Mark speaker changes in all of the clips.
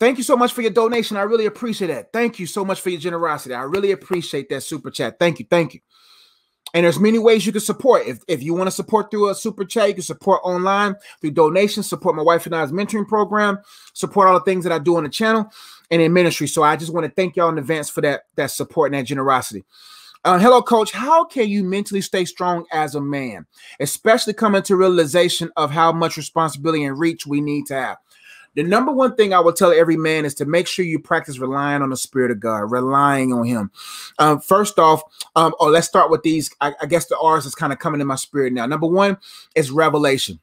Speaker 1: Thank you so much for your donation. I really appreciate that. Thank you so much for your generosity. I really appreciate that super chat. Thank you. Thank you. And there's many ways you can support. If, if you want to support through a super chat, you can support online through donations, support my wife and I's mentoring program, support all the things that I do on the channel and in ministry. So I just want to thank y'all in advance for that, that support and that generosity. Uh, hello, coach. How can you mentally stay strong as a man, especially coming to realization of how much responsibility and reach we need to have? The number one thing I will tell every man is to make sure you practice relying on the Spirit of God, relying on Him. Um, first off, um, oh, let's start with these. I, I guess the R's is kind of coming in my spirit now. Number one is revelation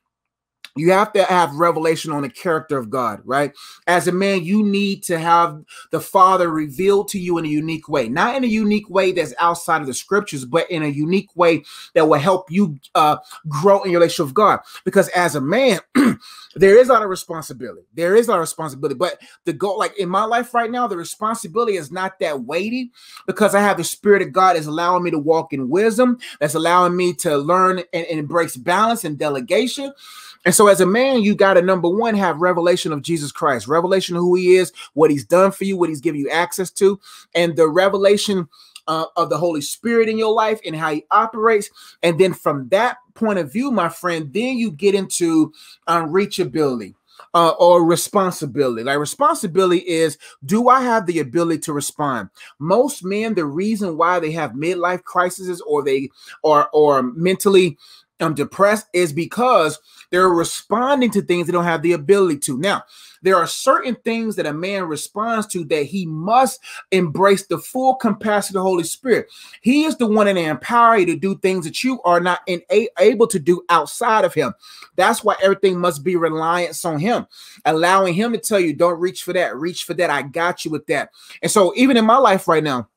Speaker 1: you have to have revelation on the character of God, right? As a man, you need to have the Father revealed to you in a unique way, not in a unique way that's outside of the scriptures, but in a unique way that will help you uh, grow in your relationship with God. Because as a man, there is of responsibility. There is of responsibility. But the goal, like in my life right now, the responsibility is not that weighty because I have the Spirit of God is allowing me to walk in wisdom, that's allowing me to learn and, and embrace balance and delegation. And so as a man, you got to number one have revelation of Jesus Christ, revelation of who He is, what He's done for you, what He's given you access to, and the revelation uh, of the Holy Spirit in your life and how He operates. And then from that point of view, my friend, then you get into unreachability. Uh, or responsibility. Like responsibility is, do I have the ability to respond? Most men, the reason why they have midlife crises or they are or mentally I'm depressed is because they're responding to things they don't have the ability to. Now, there are certain things that a man responds to that he must embrace the full capacity of the Holy Spirit. He is the one that empowers you to do things that you are not in, a, able to do outside of him. That's why everything must be reliance on him, allowing him to tell you, don't reach for that, reach for that. I got you with that. And so, even in my life right now,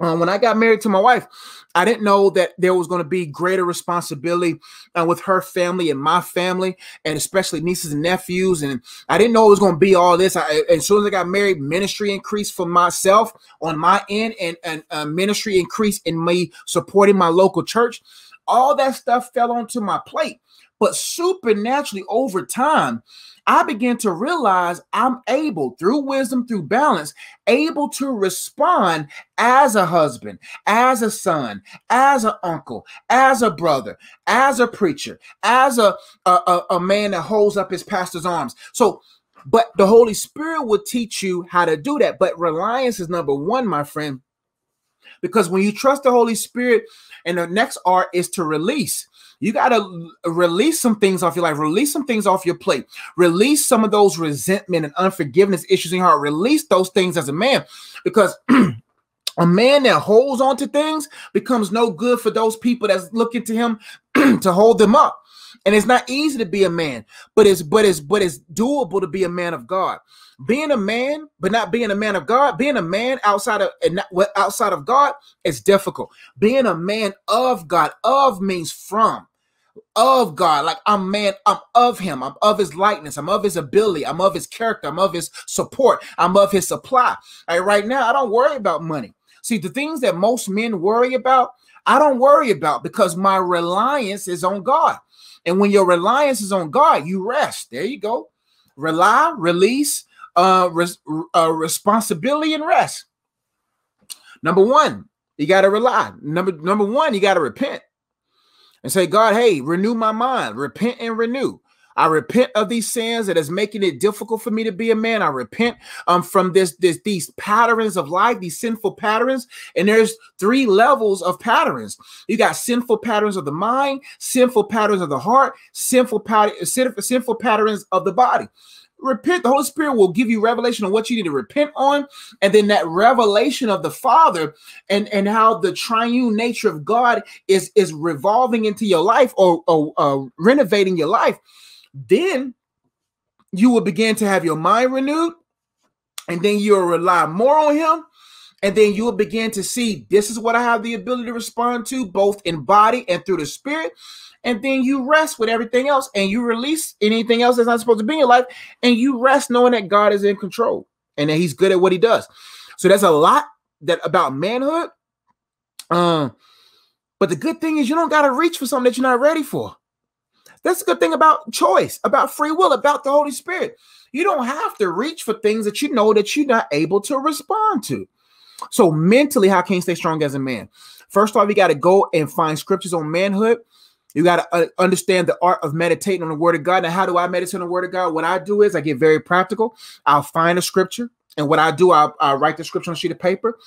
Speaker 1: um, when I got married to my wife, I didn't know that there was going to be greater responsibility uh, with her family and my family, and especially nieces and nephews. And I didn't know it was going to be all this. I, as soon as I got married, ministry increased for myself on my end, and, and uh, ministry increased in me supporting my local church. All that stuff fell onto my plate. But supernaturally over time, I began to realize I'm able through wisdom, through balance, able to respond as a husband, as a son, as an uncle, as a brother, as a preacher, as a, a, a man that holds up his pastor's arms. So but the Holy Spirit will teach you how to do that. But reliance is number one, my friend. Because when you trust the Holy Spirit, and the next art is to release. You got to release some things off your life, release some things off your plate, release some of those resentment and unforgiveness issues in your heart, release those things as a man. Because a man that holds on to things becomes no good for those people that's looking to him to hold them up and it's not easy to be a man but it's but it's but it's doable to be a man of god being a man but not being a man of god being a man outside of and not, outside of god is difficult being a man of god of means from of God. Like I'm man, I'm of him. I'm of his likeness. I'm of his ability. I'm of his character. I'm of his support. I'm of his supply. Like right now, I don't worry about money. See, the things that most men worry about, I don't worry about because my reliance is on God. And when your reliance is on God, you rest. There you go. Rely, release, uh, res uh responsibility, and rest. Number one, you got to rely. Number number one, you got to repent and say, God, hey, renew my mind. Repent and renew. I repent of these sins that is making it difficult for me to be a man. I repent um, from this, this these patterns of life, these sinful patterns. And there's three levels of patterns. You got sinful patterns of the mind, sinful patterns of the heart, sinful pat- sinful patterns of the body repent. The Holy Spirit will give you revelation on what you need to repent on, and then that revelation of the Father and and how the triune nature of God is is revolving into your life or, or uh, renovating your life. Then you will begin to have your mind renewed, and then you'll rely more on Him. And then you will begin to see this is what I have the ability to respond to, both in body and through the spirit. And then you rest with everything else and you release anything else that's not supposed to be in your life. And you rest knowing that God is in control and that He's good at what He does. So that's a lot that about manhood. Um, but the good thing is you don't gotta reach for something that you're not ready for. That's a good thing about choice, about free will, about the Holy Spirit. You don't have to reach for things that you know that you're not able to respond to. So mentally, how can you stay strong as a man? First off, you got to go and find scriptures on manhood. You got to uh, understand the art of meditating on the word of God. Now, how do I meditate on the word of God? What I do is I get very practical. I'll find a scripture. And what I do, I, I write the scripture on a sheet of paper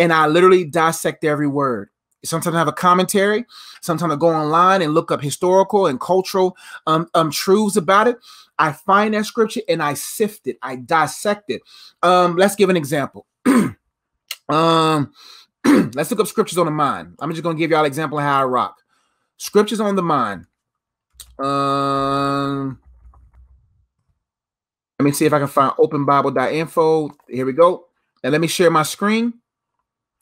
Speaker 1: and I literally dissect every word sometimes I have a commentary. Sometimes I go online and look up historical and cultural um, um, truths about it. I find that scripture and I sift it. I dissect it. Um, let's give an example. um, let's look up scriptures on the mind. I'm just going to give y'all an example of how I rock. Scriptures on the mind. Um, let me see if I can find openbible.info. Here we go. And let me share my screen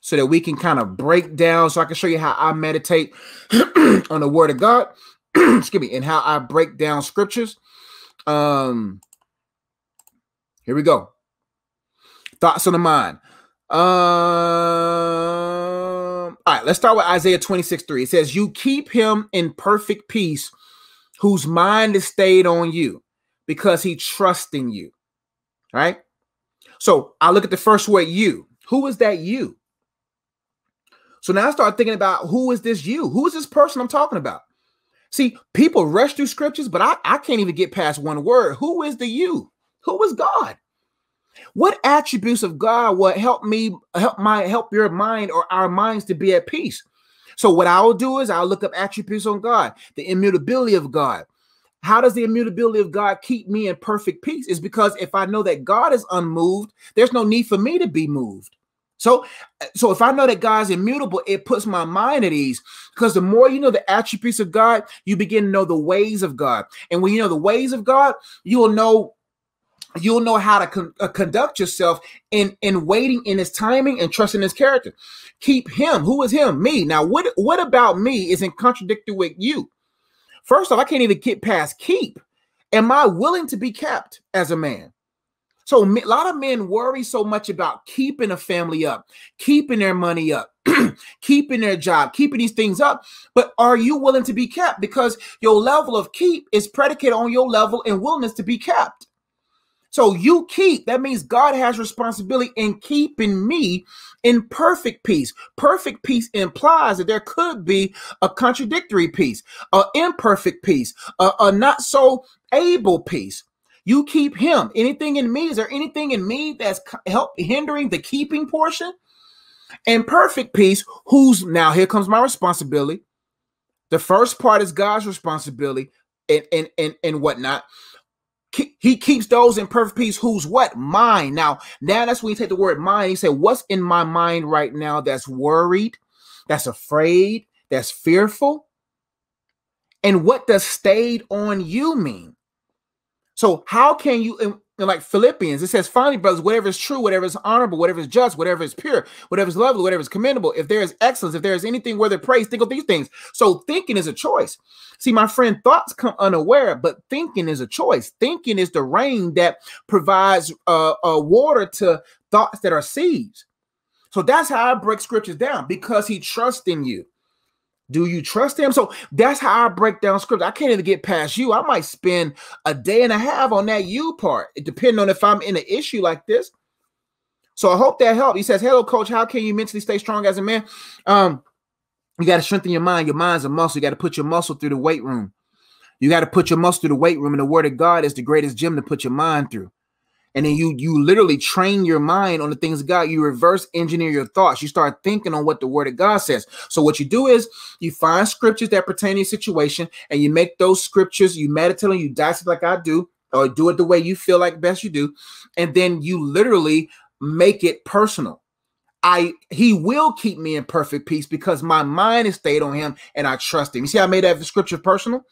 Speaker 1: so that we can kind of break down so I can show you how I meditate on the word of God, excuse me, and how I break down scriptures. Um here we go. Thoughts on the mind. Um, all right, let's start with Isaiah 26 3. It says, You keep him in perfect peace whose mind is stayed on you because he trusts in you. All right. So I look at the first word, you. Who is that you? So now I start thinking about who is this you? Who is this person I'm talking about? See, people rush through scriptures, but I, I can't even get past one word. Who is the you? Who is God? What attributes of God will help me help my help your mind or our minds to be at peace? So what I'll do is I'll look up attributes on God, the immutability of God. How does the immutability of God keep me in perfect peace? Is because if I know that God is unmoved, there's no need for me to be moved. So, so if I know that God's immutable, it puts my mind at ease because the more you know the attributes of God, you begin to know the ways of God. And when you know the ways of God, you will know you'll know how to con uh, conduct yourself in in waiting in his timing and trusting his character keep him who is him me now what what about me is in contradictory with you first off i can't even get past keep am i willing to be kept as a man so a lot of men worry so much about keeping a family up, keeping their money up, keeping their job, keeping these things up. But are you willing to be kept? Because your level of keep is predicated on your level and willingness to be kept. So you keep, that means God has responsibility in keeping me in perfect peace. Perfect peace implies that there could be a contradictory peace, an imperfect peace, a, a not so able peace. You keep him. Anything in me, is there anything in me that's help hindering the keeping portion? And perfect peace, who's now here comes my responsibility. The first part is God's responsibility and and and, and whatnot. He keeps those in perfect peace. Who's what? Mine. Now, now that's when you take the word mind. You say, What's in my mind right now that's worried, that's afraid, that's fearful? And what does stayed on you mean? So how can you and, and like Philippians, it says, finally, brothers, whatever is true, whatever is honorable, whatever is just, whatever is pure, whatever is lovely, whatever is commendable, if there is excellence, if there is anything worthy of praise, think of these things. So thinking is a choice. See, my friend, thoughts come unaware, but thinking is a choice. Thinking is the rain that provides uh, uh, water to thoughts that are seeds. So that's how I break scriptures down because he trusts in you. Do you trust him? So that's how I break down script. I can't even get past you. I might spend a day and a half on that you part, depending on if I'm in an issue like this. So I hope that helped. He says, Hello, coach. How can you mentally stay strong as a man? Um, you got to strengthen your mind. Your mind's a muscle. You got to put your muscle through the weight room. You got to put your muscle through the weight room. And the word of God is the greatest gym to put your mind through and then you you literally train your mind on the things of God. You reverse engineer your thoughts. You start thinking on what the Word of God says. So what you do is you find scriptures that pertain to your situation, and you make those scriptures. You meditate and you dissect like I do, or do it the way you feel like best you do, and then you literally make it personal. I he will keep me in perfect peace because my mind is stayed on him and I trust him. You see, I made that scripture personal.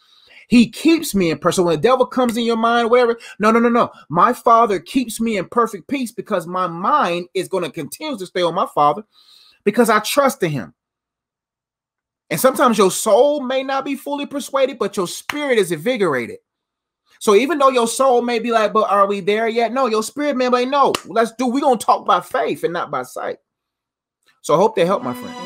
Speaker 1: He keeps me in person. So when the devil comes in your mind, whatever, no, no, no, no. My Father keeps me in perfect peace because my mind is going to continue to stay on my Father because I trust in Him. And sometimes your soul may not be fully persuaded, but your spirit is invigorated. So even though your soul may be like, but are we there yet? No, your spirit may be like, no, let's do. We're gonna talk by faith and not by sight. So I hope they help, my friend.